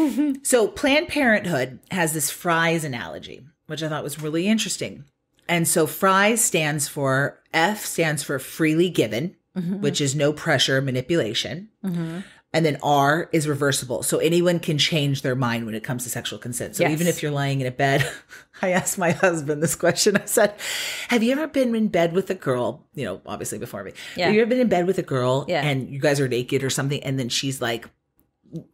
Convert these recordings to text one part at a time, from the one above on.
so Planned Parenthood has this Fry's analogy, which I thought was really interesting. And so Fry's stands for F stands for freely given, mm-hmm. which is no pressure manipulation. Mm-hmm. And then R is reversible. So anyone can change their mind when it comes to sexual consent. So yes. even if you're lying in a bed, I asked my husband this question. I said, Have you ever been in bed with a girl? You know, obviously before me. Yeah. Have you ever been in bed with a girl yeah. and you guys are naked or something? And then she's like,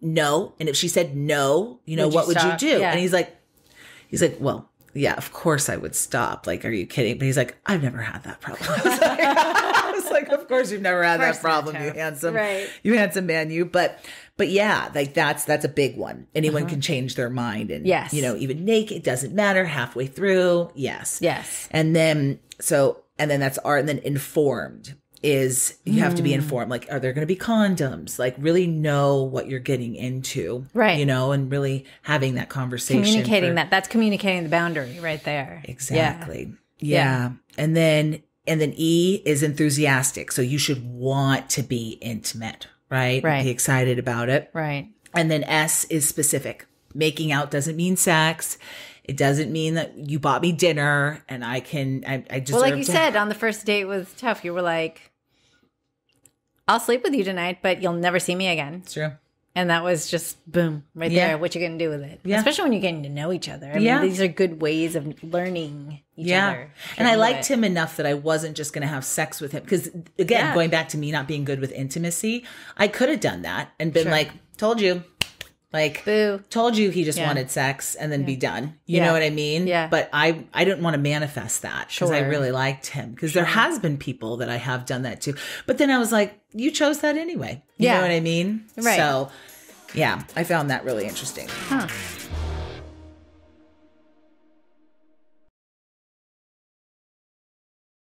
no? And if she said no, you know, would what you would stop? you do? Yeah. And he's like, he's like, well, yeah, of course I would stop. Like, are you kidding? But he's like, I've never had that problem. I was like, I was like of course you've never had that problem, you handsome, right. you handsome man, you. But, but yeah, like that's that's a big one. Anyone uh-huh. can change their mind, and yes, you know, even naked it doesn't matter. Halfway through, yes, yes, and then so and then that's art, and then informed is you mm. have to be mm. informed like are there going to be condoms like really know what you're getting into right you know and really having that conversation communicating for, that that's communicating the boundary right there exactly yeah. yeah. yeah and then and then e is enthusiastic so you should want to be intimate right right be excited about it right and then s is specific making out doesn't mean sex it doesn't mean that you bought me dinner and I can I, I just Well, like you said, on the first date was tough. You were like, I'll sleep with you tonight, but you'll never see me again. It's true. And that was just boom right yeah. there. What you're going to do with it, yeah. especially when you're getting to know each other. I yeah. mean, these are good ways of learning each yeah. other. And I liked it. him enough that I wasn't just going to have sex with him because again, yeah. going back to me not being good with intimacy, I could have done that and been sure. like, "Told you, like Boo. told you he just yeah. wanted sex and then yeah. be done. You yeah. know what I mean? Yeah. But I I didn't want to manifest that because sure. I really liked him. Because sure. there has been people that I have done that to. But then I was like, you chose that anyway. You know what I mean? Right. So yeah, I found that really interesting. Huh.